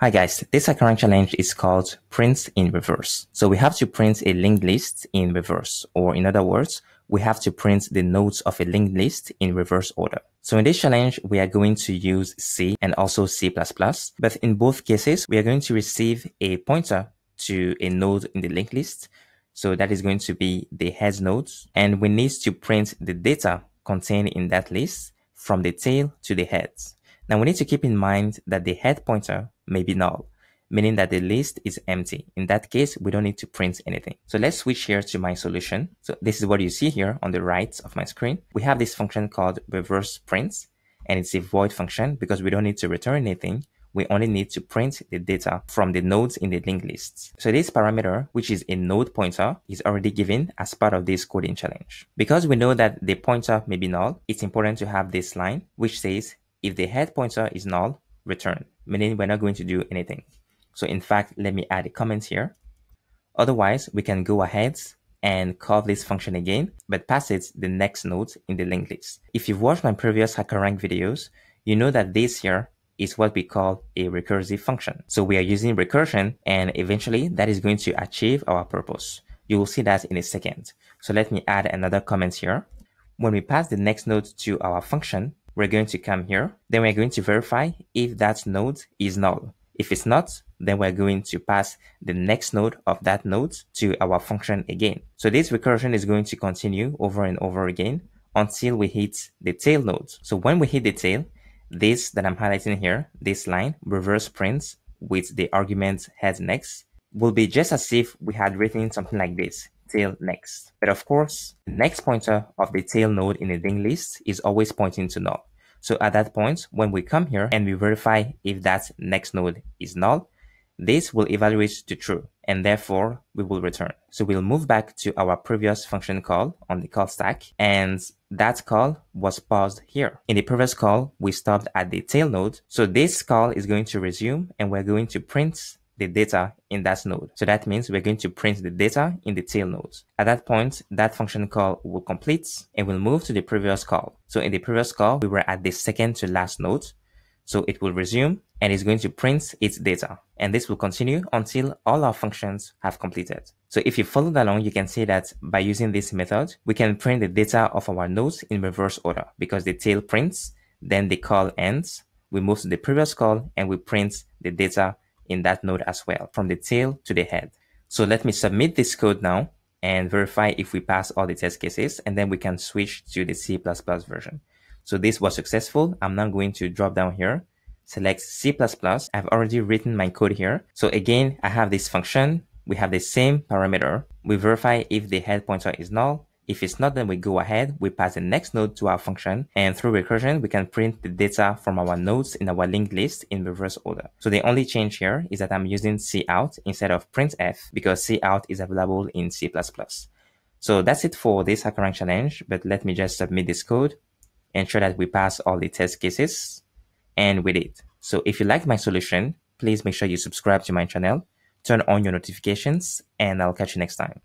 Hi guys, this current challenge is called print in reverse. So we have to print a linked list in reverse, or in other words, we have to print the nodes of a linked list in reverse order. So in this challenge, we are going to use C and also C++, but in both cases, we are going to receive a pointer to a node in the linked list. So that is going to be the head node, and we need to print the data contained in that list from the tail to the head. Now we need to keep in mind that the head pointer maybe null, meaning that the list is empty. In that case, we don't need to print anything. So let's switch here to my solution. So this is what you see here on the right of my screen. We have this function called reverse print, and it's a void function because we don't need to return anything. We only need to print the data from the nodes in the linked lists. So this parameter, which is a node pointer, is already given as part of this coding challenge. Because we know that the pointer may be null, it's important to have this line, which says, if the head pointer is null, return meaning we're not going to do anything. So in fact, let me add a comment here. Otherwise, we can go ahead and call this function again, but pass it the next node in the linked list. If you've watched my previous HackerRank videos, you know that this here is what we call a recursive function. So we are using recursion and eventually that is going to achieve our purpose. You will see that in a second. So let me add another comment here. When we pass the next node to our function, we're going to come here. Then we're going to verify if that node is null. If it's not, then we're going to pass the next node of that node to our function again. So this recursion is going to continue over and over again until we hit the tail node. So when we hit the tail, this that I'm highlighting here, this line, reverse prints with the argument head next, will be just as if we had written something like this tail next. But of course, the next pointer of the tail node in the ding list is always pointing to null. So at that point, when we come here and we verify if that next node is null, this will evaluate to true and therefore we will return. So we'll move back to our previous function call on the call stack and that call was paused here. In the previous call, we stopped at the tail node. So this call is going to resume and we're going to print the data in that node. So that means we're going to print the data in the tail node. At that point, that function call will complete and will move to the previous call. So in the previous call, we were at the second to last node. So it will resume and is going to print its data. And this will continue until all our functions have completed. So if you followed along, you can see that by using this method, we can print the data of our nodes in reverse order because the tail prints, then the call ends, we move to the previous call and we print the data in that node as well, from the tail to the head. So let me submit this code now and verify if we pass all the test cases, and then we can switch to the C++ version. So this was successful. I'm now going to drop down here, select C++. I've already written my code here. So again, I have this function. We have the same parameter. We verify if the head pointer is null if it's not, then we go ahead, we pass the next node to our function, and through recursion, we can print the data from our nodes in our linked list in reverse order. So the only change here is that I'm using cout instead of printf because cout is available in C++. So that's it for this HackerRank challenge, but let me just submit this code, ensure that we pass all the test cases, and we did. So if you liked my solution, please make sure you subscribe to my channel, turn on your notifications, and I'll catch you next time.